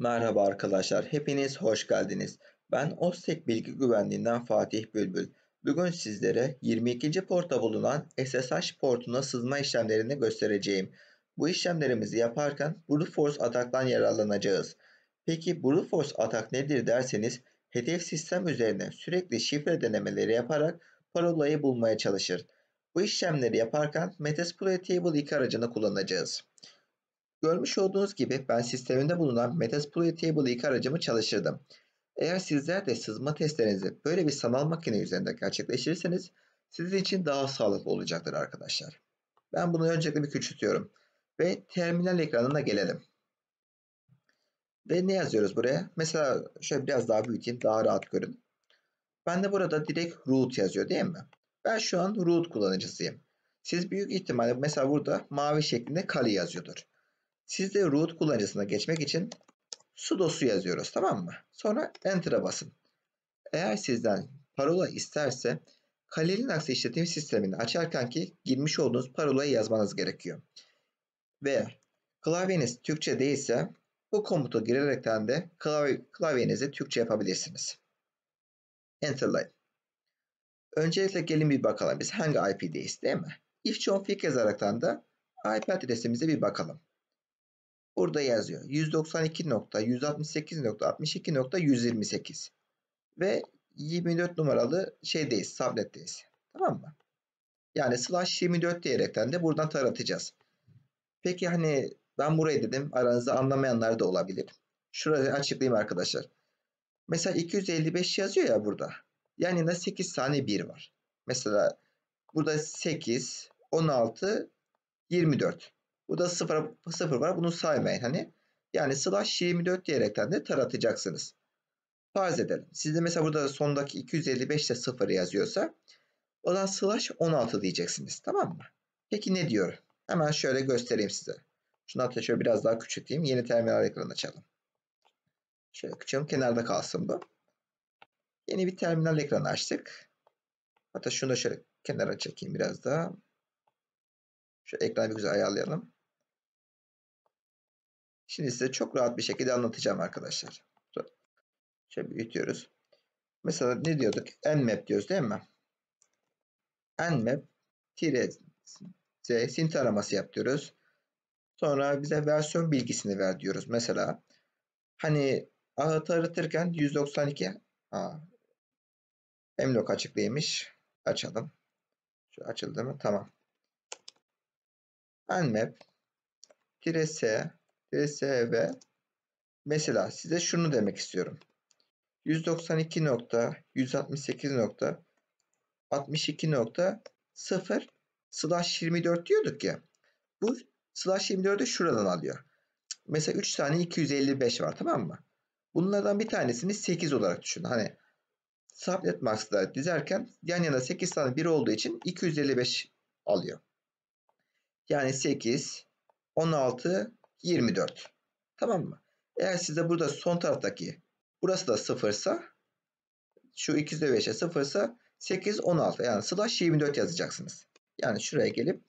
Merhaba arkadaşlar, hepiniz hoş geldiniz. Ben OSTEK Bilgi Güvenliğinden Fatih Bülbül. Bugün sizlere 22. porta bulunan SSH portuna sızma işlemlerini göstereceğim. Bu işlemlerimizi yaparken brute force ataktan yararlanacağız. Peki brute force atak nedir derseniz, hedef sistem üzerine sürekli şifre denemeleri yaparak parolayı bulmaya çalışır. Bu işlemleri yaparken Metasploit Table 2 aracını kullanacağız. Görmüş olduğunuz gibi ben sisteminde bulunan Metasploit Table 2 aracımı çalıştırdım. Eğer sizler de sızma testlerinizi böyle bir sanal makine üzerinde gerçekleştirirseniz sizin için daha sağlıklı olacaktır arkadaşlar. Ben bunu öncelikle bir küçültüyorum ve terminal ekranına gelelim. Ve ne yazıyoruz buraya? Mesela şöyle biraz daha büyüteyim daha rahat görün. Ben de burada direkt root yazıyor değil mi? Ben şu an root kullanıcısıyım. Siz büyük ihtimalle mesela burada mavi şeklinde kali yazıyordur. Siz de root kullanıcısına geçmek için sudosu yazıyoruz tamam mı? Sonra enter'a basın. Eğer sizden parola isterse Kali Linux işletim sistemini açarken ki girmiş olduğunuz parolayı yazmanız gerekiyor. Ve klavyeniz Türkçe değilse bu komutu girerekten de klav klavyenizi Türkçe yapabilirsiniz. Enter'layın. Öncelikle gelin bir bakalım biz hangi IP'deyiz değil mi? If John yazaraktan da IP adresimize bir bakalım. Burada yazıyor. 192.168.62.128 ve 24 numaralı şeydeyiz, subnetteyiz. Tamam mı? Yani slash 24 diyerekten de buradan taratacağız. Peki hani ben burayı dedim. Aranızda anlamayanlar da olabilir. Şurayı açıklayayım arkadaşlar. Mesela 255 yazıyor ya burada. Yani yana 8 tane 1 var. Mesela burada 8, 16, 24. Burada 0, sıfır var. Bunu saymayın. Hani yani slash 24 diyerekten de taratacaksınız. Farz edelim. Sizde mesela burada sondaki 255 ile 0 yazıyorsa o da slash 16 diyeceksiniz. Tamam mı? Peki ne diyor? Hemen şöyle göstereyim size. Şunu hatta şöyle biraz daha küçülteyim. Yeni terminal ekranı açalım. Şöyle küçülüm. Kenarda kalsın bu. Yeni bir terminal ekranı açtık. Hatta şunu da şöyle kenara çekeyim biraz daha. Şu ekranı bir güzel ayarlayalım. Şimdi size çok rahat bir şekilde anlatacağım arkadaşlar. Şöyle büyütüyoruz. Mesela ne diyorduk? Nmap diyoruz değil mi? Nmap z sint araması yap diyoruz. Sonra bize versiyon bilgisini ver diyoruz. Mesela hani ağıt taratırken 192 ha, emlok açıklıymış. Açalım. Şu açıldı mı? Tamam. Nmap tire DSB mesela size şunu demek istiyorum. 192.168.62.0 slash 24 diyorduk ya. Bu slash 24'ü şuradan alıyor. Mesela 3 tane 255 var tamam mı? Bunlardan bir tanesini 8 olarak düşün. Hani subnet max'da dizerken yan yana 8 tane 1 olduğu için 255 alıyor. Yani 8, 16, 24. Tamam mı? Eğer size burada son taraftaki burası da 0 ise şu 205'e 0 ise 8 16 yani slash 24 yazacaksınız. Yani şuraya gelip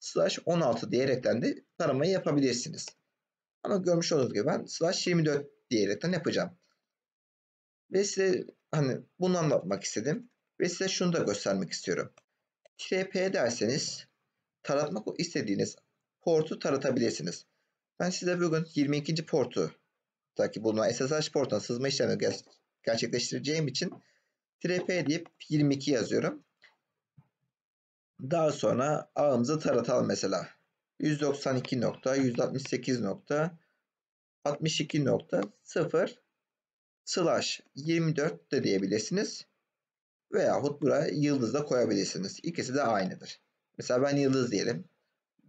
slash 16 diyerekten de taramayı yapabilirsiniz. Ama görmüş olduğunuz gibi ben slash 24 diyerekten yapacağım. Ve size hani bunu anlatmak istedim. Ve size şunu da göstermek istiyorum. Tire derseniz taratmak istediğiniz portu taratabilirsiniz. Ben size bugün 22. portu taki bulunan SSH portuna sızma işlemi gerçekleştireceğim için trp deyip 22 yazıyorum. Daha sonra ağımızı taratalım mesela. 192.168.62.0 slash 24 de diyebilirsiniz. Veyahut buraya yıldız da koyabilirsiniz. İkisi de aynıdır. Mesela ben yıldız diyelim.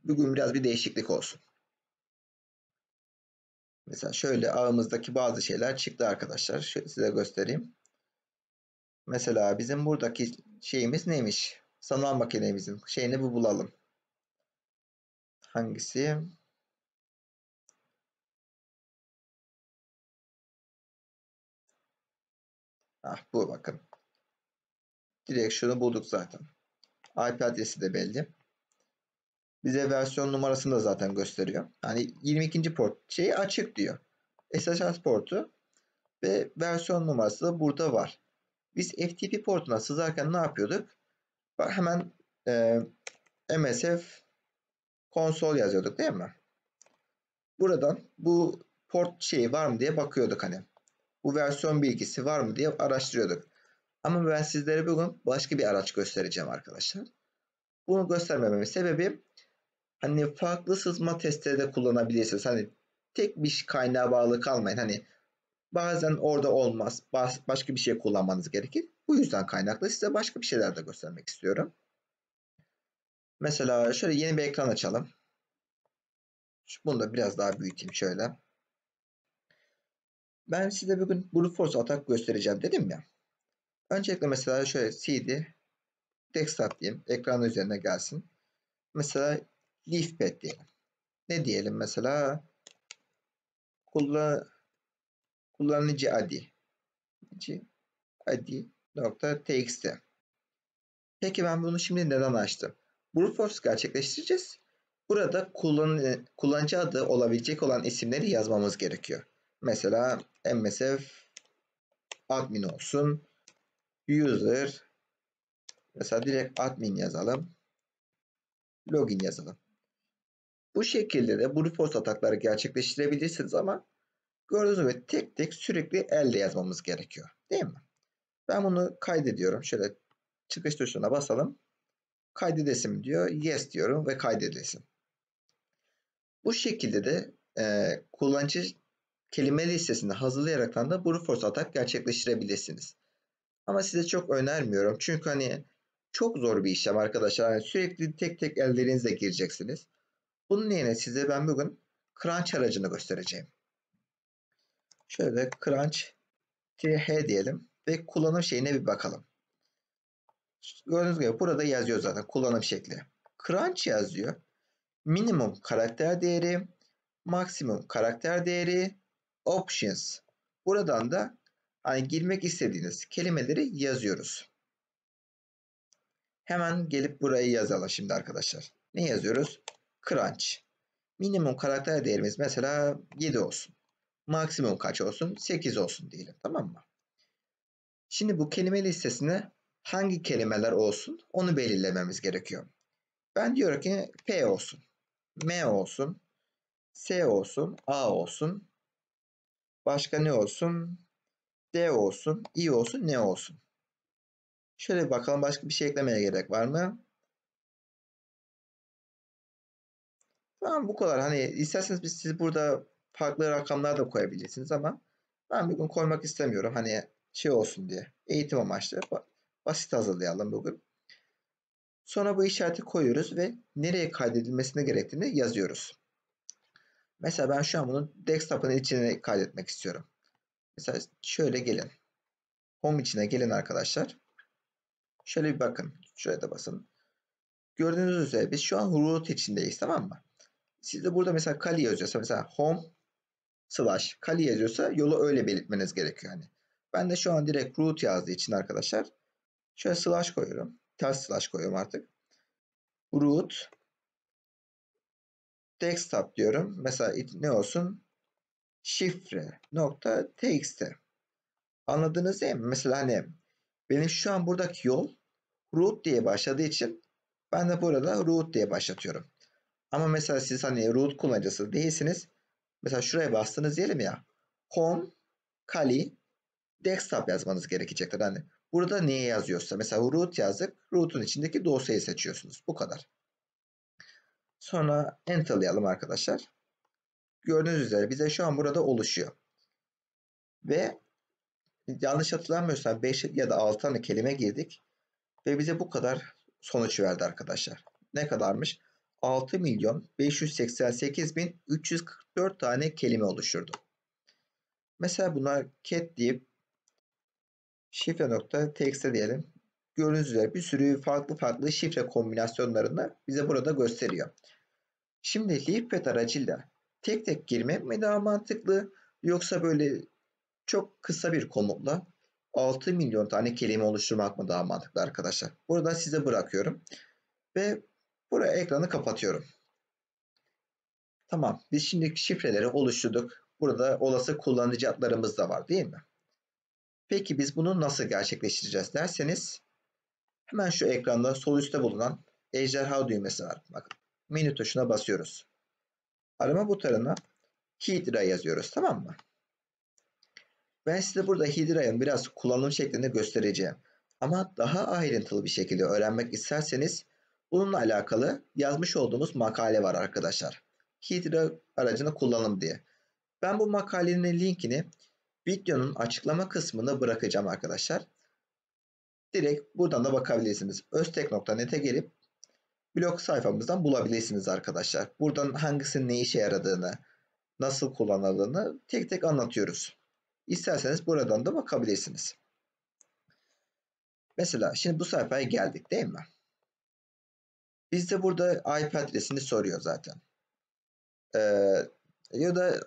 Bugün biraz bir değişiklik olsun. Mesela şöyle ağımızdaki bazı şeyler çıktı arkadaşlar. Şöyle size göstereyim. Mesela bizim buradaki şeyimiz neymiş? Sanal makinemizin şeyini bu bulalım. Hangisi? Ah bu bakın. Direkt şunu bulduk zaten. IP adresi de belli. Bize versiyon numarasını da zaten gösteriyor. Yani 22. port şeyi açık diyor. SSH portu ve versiyon numarası da burada var. Biz FTP portuna sızarken ne yapıyorduk? Hemen e, MSF konsol yazıyorduk değil mi? Buradan bu port şeyi var mı diye bakıyorduk hani. Bu versiyon bilgisi var mı diye araştırıyorduk. Ama ben sizlere bugün başka bir araç göstereceğim arkadaşlar. Bunu göstermememin sebebi hani farklı sızma testleri de kullanabilirsiniz. Hani tek bir şey kaynağa bağlı kalmayın. Hani bazen orada olmaz. Başka bir şey kullanmanız gerekir. Bu yüzden kaynaklı size başka bir şeyler de göstermek istiyorum. Mesela şöyle yeni bir ekran açalım. Bunu da biraz daha büyüteyim şöyle. Ben size bugün brute force atak göstereceğim dedim ya. Öncelikle mesela şöyle cd desktop diyeyim. ekranın üzerine gelsin. Mesela leaf pad diyelim. Ne diyelim mesela? Kullan kullanıcı adi. adi nokta txt. Peki ben bunu şimdi neden açtım? Brute force gerçekleştireceğiz. Burada kullan, e, kullanıcı adı olabilecek olan isimleri yazmamız gerekiyor. Mesela msf admin olsun. User mesela direkt admin yazalım. Login yazalım. Bu şekilde de brute force atakları gerçekleştirebilirsiniz ama gördüğünüz gibi tek tek sürekli elde yazmamız gerekiyor. Değil mi? Ben bunu kaydediyorum. Şöyle çıkış tuşuna basalım. Kaydedesim diyor. Yes diyorum ve kaydedesim. Bu şekilde de e, kullanıcı kelime listesini hazırlayarak da brute force atak gerçekleştirebilirsiniz. Ama size çok önermiyorum. Çünkü hani çok zor bir işlem arkadaşlar. Yani sürekli tek tek ellerinizle gireceksiniz. Bunun yerine size ben bugün crunch aracını göstereceğim. Şöyle crunch TH diyelim ve kullanım şeyine bir bakalım. Gördüğünüz gibi burada yazıyor zaten kullanım şekli. Crunch yazıyor. Minimum karakter değeri, maksimum karakter değeri, options. Buradan da hani girmek istediğiniz kelimeleri yazıyoruz. Hemen gelip burayı yazalım şimdi arkadaşlar. Ne yazıyoruz? crunch. Minimum karakter değerimiz mesela 7 olsun. Maksimum kaç olsun? 8 olsun diyelim tamam mı? Şimdi bu kelime listesine hangi kelimeler olsun onu belirlememiz gerekiyor. Ben diyorum ki P olsun, M olsun, S olsun, A olsun, başka ne olsun, D olsun, I olsun, N olsun. Şöyle bakalım başka bir şey eklemeye gerek var mı? Ben bu kadar. Hani isterseniz biz siz burada farklı rakamlar da koyabilirsiniz ama ben bugün koymak istemiyorum. Hani şey olsun diye. Eğitim amaçlı basit hazırlayalım bugün. Sonra bu işareti koyuyoruz ve nereye kaydedilmesine gerektiğini yazıyoruz. Mesela ben şu an bunu desktop'ın içine kaydetmek istiyorum. Mesela şöyle gelin. Home içine gelin arkadaşlar. Şöyle bir bakın. Şuraya da basın. Gördüğünüz üzere biz şu an root içindeyiz tamam mı? Sizde burada mesela kali yazıyorsa mesela home slash kali yazıyorsa yolu öyle belirtmeniz gerekiyor. Yani ben de şu an direkt root yazdığı için arkadaşlar şöyle slash koyuyorum. Ters slash koyuyorum artık. Root desktop diyorum. Mesela ne olsun? Şifre nokta txt. Anladınız değil mi? Mesela hani benim şu an buradaki yol root diye başladığı için ben de burada root diye başlatıyorum. Ama mesela siz hani root kullanıcısı değilsiniz. Mesela şuraya bastınız diyelim ya. Home, Kali, Desktop yazmanız gerekecektir. Hani burada neye yazıyorsa. Mesela root yazdık. Root'un içindeki dosyayı seçiyorsunuz. Bu kadar. Sonra enter'layalım arkadaşlar. Gördüğünüz üzere bize şu an burada oluşuyor. Ve yanlış hatırlamıyorsam 5 ya da 6 tane kelime girdik. Ve bize bu kadar sonuç verdi arkadaşlar. Ne kadarmış? 6 milyon 588 bin 344 tane kelime oluşurdu. Mesela buna cat deyip şifre nokta text'e diyelim. Gördüğünüz üzere bir sürü farklı farklı şifre kombinasyonlarını bize burada gösteriyor. Şimdi Leafpad aracıyla tek tek girmek mi daha mantıklı yoksa böyle çok kısa bir komutla 6 milyon tane kelime oluşturmak mı daha mantıklı arkadaşlar? Burada size bırakıyorum. Ve Buraya ekranı kapatıyorum. Tamam. Biz şimdi şifreleri oluşturduk. Burada olası kullanıcı adlarımız da var değil mi? Peki biz bunu nasıl gerçekleştireceğiz derseniz hemen şu ekranda sol üstte bulunan ejderha düğmesi var. Bakın menü tuşuna basıyoruz. Arama butonuna Hydra yazıyoruz tamam mı? Ben size burada Hydra'nın biraz kullanım şeklini göstereceğim. Ama daha ayrıntılı bir şekilde öğrenmek isterseniz Bununla alakalı yazmış olduğumuz makale var arkadaşlar. Hidra aracını kullanım diye. Ben bu makalenin linkini videonun açıklama kısmında bırakacağım arkadaşlar. Direkt buradan da bakabilirsiniz. Öztek.net'e gelip blog sayfamızdan bulabilirsiniz arkadaşlar. Buradan hangisinin ne işe yaradığını, nasıl kullanıldığını tek tek anlatıyoruz. İsterseniz buradan da bakabilirsiniz. Mesela şimdi bu sayfaya geldik değil mi? Biz de burada IP adresini soruyor zaten. Ee, ya da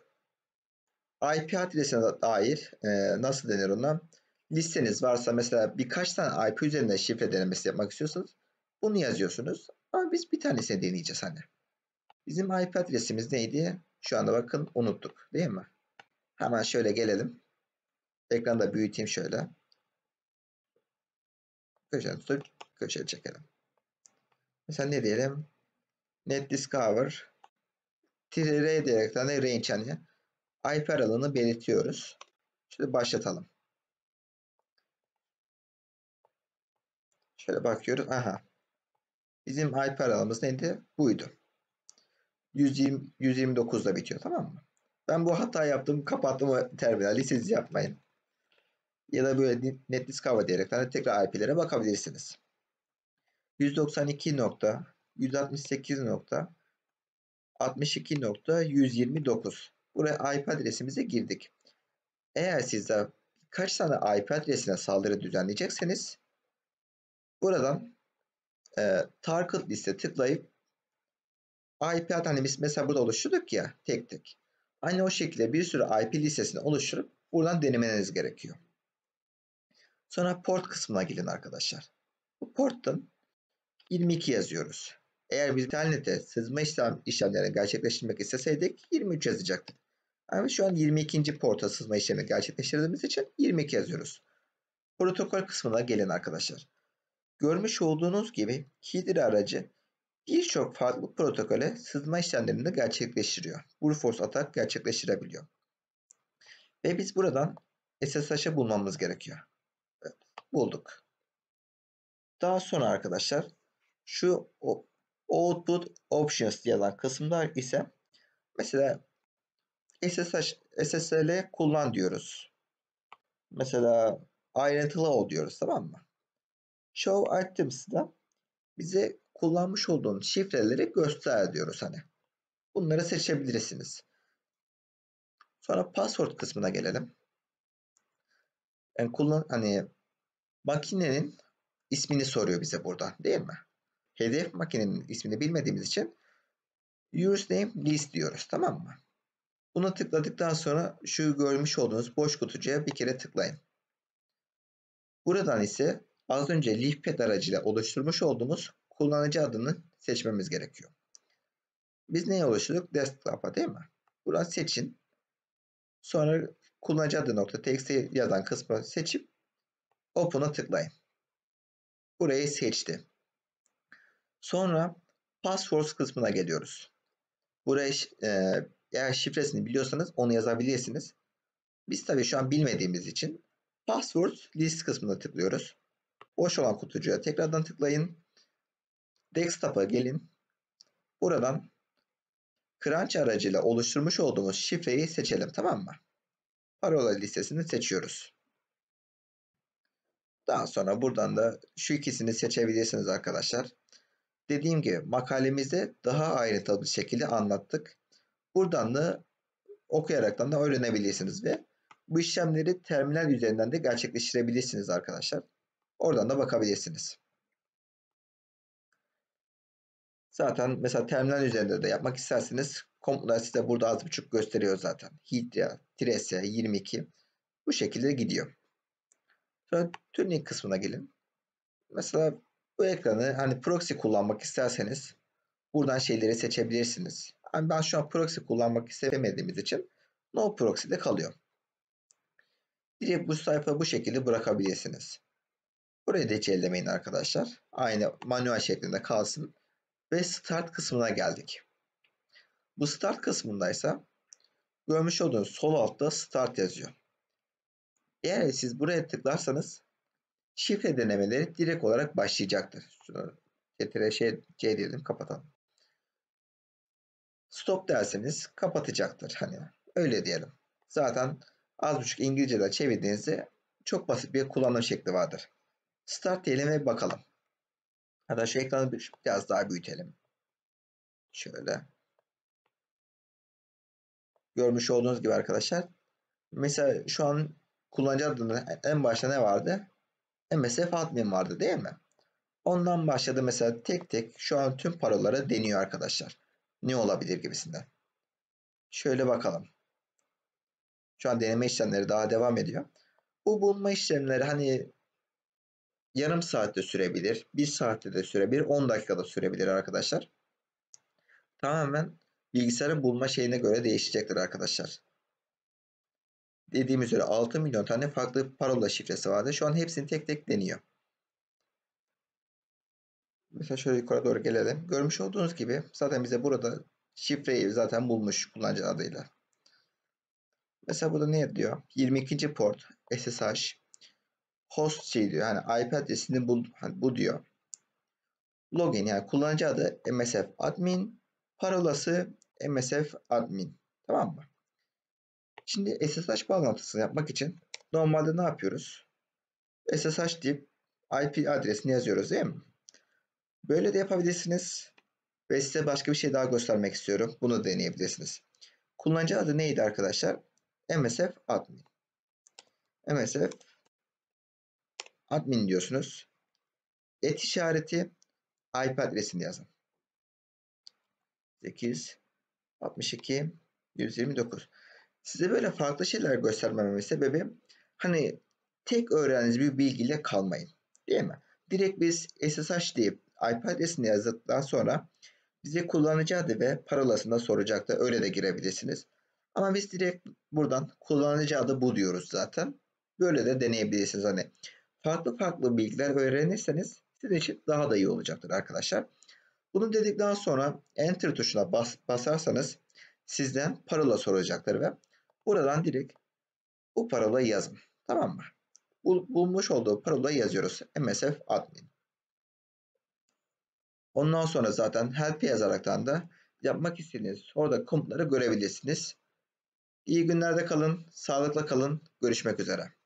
IP adresine dair e, nasıl denir ona? Listeniz varsa mesela birkaç tane IP üzerinden şifre denemesi yapmak istiyorsanız bunu yazıyorsunuz. Ama biz bir tanesini deneyeceğiz hani. Bizim IP adresimiz neydi? Şu anda bakın unuttuk değil mi? Hemen şöyle gelelim. Ekranı da büyüteyim şöyle. Köşeden tutup köşeye çekelim. Mesela ne diyelim? Net discover tire diyerekten de range yani IP aralığını belirtiyoruz. Şimdi başlatalım. Şöyle bakıyoruz. Aha. Bizim IP aralığımız neydi? Buydu. 120, 129'da bitiyor tamam mı? Ben bu hata yaptım. Kapattım terminali. Siz yapmayın. Ya da böyle net discover diyerekten de tekrar IP'lere bakabilirsiniz. 192 nokta 168 nokta 62 nokta 129. Buraya IP adresimize girdik. Eğer sizde kaç tane IP adresine saldırı düzenleyecekseniz buradan e, target liste tıklayıp IP adresimiz hani mesela burada oluşturduk ya tek tek. Aynı hani o şekilde bir sürü IP listesini oluşturup buradan denemeniz gerekiyor. Sonra port kısmına gelin arkadaşlar. Bu porttan 22 yazıyoruz. Eğer biz internete sızma işlem, işlemlerini gerçekleştirmek isteseydik 23 yazacaktık. Ama yani şu an 22. porta sızma işlemi gerçekleştirdiğimiz için 22 yazıyoruz. Protokol kısmına gelin arkadaşlar. Görmüş olduğunuz gibi Hydra aracı birçok farklı protokole sızma işlemlerini gerçekleştiriyor. Brute force atak gerçekleştirebiliyor. Ve biz buradan SSH'ı bulmamız gerekiyor. Evet, bulduk. Daha sonra arkadaşlar şu output options yazan kısımlar ise mesela SSH, SSL kullan diyoruz. Mesela ayrıntılı ol diyoruz tamam mı? Show items da bize kullanmış olduğun şifreleri göster diyoruz hani. Bunları seçebilirsiniz. Sonra password kısmına gelelim. Yani kullan hani makinenin ismini soruyor bize burada değil mi? hedef makinenin ismini bilmediğimiz için username list diyoruz tamam mı? Buna tıkladıktan sonra şu görmüş olduğunuz boş kutucuya bir kere tıklayın. Buradan ise az önce LeafPad aracıyla oluşturmuş olduğumuz kullanıcı adını seçmemiz gerekiyor. Biz neye oluşturduk? Desktop'a değil mi? Buradan seçin. Sonra kullanıcı adı nokta text'i yazan kısmı seçip Open'a tıklayın. Burayı seçti. Sonra passwords kısmına geliyoruz. Buraya e, eğer şifresini biliyorsanız onu yazabilirsiniz. Biz tabii şu an bilmediğimiz için password list kısmına tıklıyoruz. Boş olan kutucuğa tekrardan tıklayın. Desktop'a gelin. Buradan Crunch aracıyla oluşturmuş olduğumuz şifreyi seçelim tamam mı? Parola listesini seçiyoruz. Daha sonra buradan da şu ikisini seçebilirsiniz arkadaşlar dediğim gibi makalemizde daha ayrıntılı bir şekilde anlattık. Buradan da okuyaraktan da öğrenebilirsiniz ve bu işlemleri terminal üzerinden de gerçekleştirebilirsiniz arkadaşlar. Oradan da bakabilirsiniz. Zaten mesela terminal üzerinde de yapmak isterseniz komutlar size burada az buçuk gösteriyor zaten. Hidra, Tresya, 22 bu şekilde gidiyor. Sonra tuning kısmına gelin. Mesela bu ekranı hani proxy kullanmak isterseniz buradan şeyleri seçebilirsiniz. Yani ben şu an proxy kullanmak istemediğimiz için no proxy'de kalıyor. Direkt bu sayfa bu şekilde bırakabilirsiniz. Burayı da hiç ellemeyin arkadaşlar. Aynı manuel şeklinde kalsın. Ve start kısmına geldik. Bu start kısmındaysa görmüş olduğunuz sol altta start yazıyor. Eğer siz buraya tıklarsanız şifre denemeleri direkt olarak başlayacaktır. Şunu CTRL şey, C diyelim kapatalım. Stop derseniz kapatacaktır. Hani öyle diyelim. Zaten az buçuk İngilizce'de çevirdiğinizde çok basit bir kullanım şekli vardır. Start diyelim ve bakalım. Hatta şu ekranı biraz daha büyütelim. Şöyle. Görmüş olduğunuz gibi arkadaşlar. Mesela şu an kullanıcı adının en başta ne vardı? E, MSF admin vardı değil mi? Ondan başladı mesela tek tek şu an tüm parolara deniyor arkadaşlar. Ne olabilir gibisinden. Şöyle bakalım. Şu an deneme işlemleri daha devam ediyor. Bu bulma işlemleri hani yarım saatte sürebilir, bir saatte de sürebilir, 10 dakikada sürebilir arkadaşlar. Tamamen bilgisayarın bulma şeyine göre değişecektir arkadaşlar dediğim üzere 6 milyon tane farklı parola şifresi vardı. Şu an hepsini tek tek deniyor. Mesela şöyle yukarı doğru gelelim. Görmüş olduğunuz gibi zaten bize burada şifreyi zaten bulmuş kullanıcı adıyla. Mesela burada ne diyor? 22. port SSH host şey diyor. Yani IP adresini bul, hani bu diyor. Login yani kullanıcı adı msf admin, parolası msf admin. Tamam mı? Şimdi SSH bağlantısını yapmak için normalde ne yapıyoruz? SSH deyip IP adresini yazıyoruz değil mi? Böyle de yapabilirsiniz. Ve size başka bir şey daha göstermek istiyorum. Bunu deneyebilirsiniz. Kullanıcı adı neydi arkadaşlar? MSF admin. MSF admin diyorsunuz. Et işareti IP adresini yazın. 8 62 129. Size böyle farklı şeyler göstermememin sebebi hani tek öğrendiğiniz bir bilgiyle kalmayın. Değil mi? Direkt biz SSH deyip IP adresini yazdıktan sonra bize kullanıcı adı ve parolasını soracak da Öyle de girebilirsiniz. Ama biz direkt buradan kullanıcı adı bu diyoruz zaten. Böyle de deneyebilirsiniz. Hani farklı farklı bilgiler öğrenirseniz sizin için daha da iyi olacaktır arkadaşlar. Bunu dedikten sonra enter tuşuna bas, basarsanız sizden parola soracaktır ve Buradan direkt bu parolayı yazın. Tamam mı? Bul, bulmuş olduğu parolayı yazıyoruz. MSF admin. Ondan sonra zaten help yazaraktan da yapmak istediğiniz orada komutları görebilirsiniz. İyi günlerde kalın, sağlıkla kalın. Görüşmek üzere.